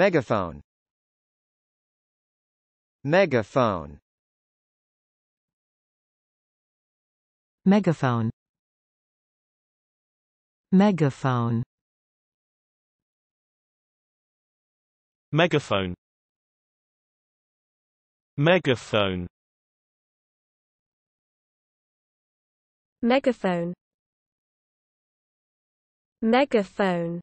Megaphone Megaphone Megaphone Megaphone Megaphone Megaphone Megaphone Megaphone